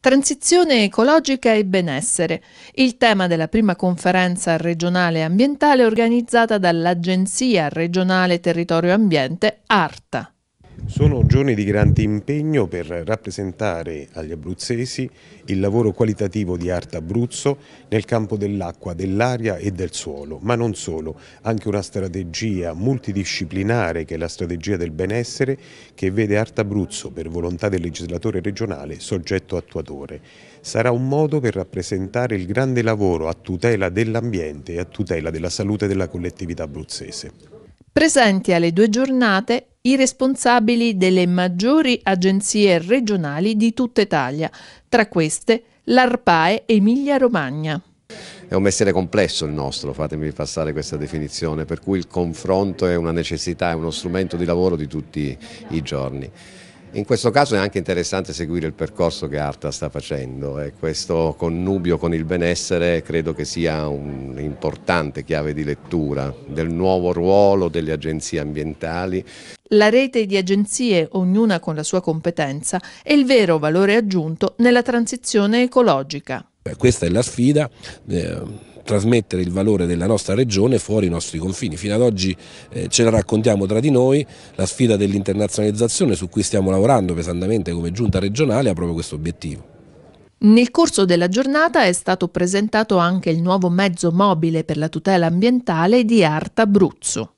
Transizione ecologica e benessere, il tema della prima conferenza regionale ambientale organizzata dall'Agenzia regionale territorio ambiente ARTA. Sono giorni di grande impegno per rappresentare agli abruzzesi il lavoro qualitativo di Arte Abruzzo nel campo dell'acqua, dell'aria e del suolo, ma non solo, anche una strategia multidisciplinare che è la strategia del benessere che vede Arte Abruzzo per volontà del legislatore regionale soggetto attuatore. Sarà un modo per rappresentare il grande lavoro a tutela dell'ambiente e a tutela della salute della collettività abruzzese. Presenti alle due giornate i responsabili delle maggiori agenzie regionali di tutta Italia, tra queste l'ARPAE Emilia-Romagna. È un mestiere complesso il nostro, fatemi passare questa definizione, per cui il confronto è una necessità, è uno strumento di lavoro di tutti i giorni. In questo caso è anche interessante seguire il percorso che Arta sta facendo e questo connubio con il benessere credo che sia un'importante chiave di lettura del nuovo ruolo delle agenzie ambientali. La rete di agenzie, ognuna con la sua competenza, è il vero valore aggiunto nella transizione ecologica questa è la sfida. Eh, trasmettere il valore della nostra regione fuori i nostri confini. Fino ad oggi eh, ce la raccontiamo tra di noi, la sfida dell'internazionalizzazione su cui stiamo lavorando pesantemente come giunta regionale ha proprio questo obiettivo. Nel corso della giornata è stato presentato anche il nuovo mezzo mobile per la tutela ambientale di Arta Abruzzo.